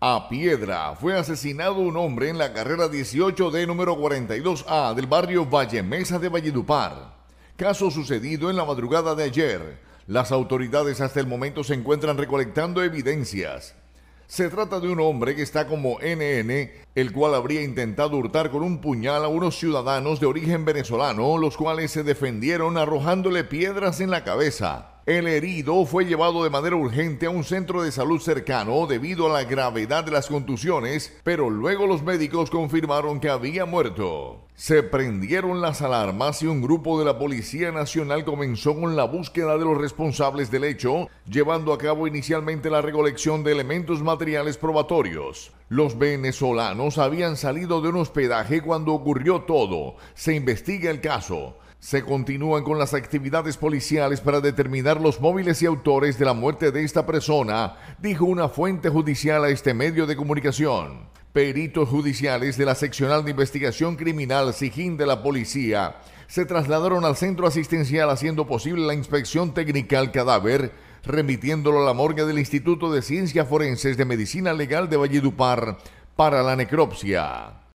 A Piedra fue asesinado un hombre en la carrera 18 de número 42A del barrio Valle Mesa de Valledupar. Caso sucedido en la madrugada de ayer. Las autoridades hasta el momento se encuentran recolectando evidencias. Se trata de un hombre que está como NN, el cual habría intentado hurtar con un puñal a unos ciudadanos de origen venezolano, los cuales se defendieron arrojándole piedras en la cabeza. El herido fue llevado de manera urgente a un centro de salud cercano debido a la gravedad de las contusiones, pero luego los médicos confirmaron que había muerto. Se prendieron las alarmas y un grupo de la Policía Nacional comenzó con la búsqueda de los responsables del hecho, llevando a cabo inicialmente la recolección de elementos materiales probatorios. Los venezolanos habían salido de un hospedaje cuando ocurrió todo. Se investiga el caso. Se continúan con las actividades policiales para determinar los móviles y autores de la muerte de esta persona, dijo una fuente judicial a este medio de comunicación. Peritos judiciales de la Seccional de Investigación Criminal SIGIN de la Policía se trasladaron al centro asistencial haciendo posible la inspección técnica al cadáver, remitiéndolo a la morgue del Instituto de Ciencias Forenses de Medicina Legal de Valledupar para la necropsia.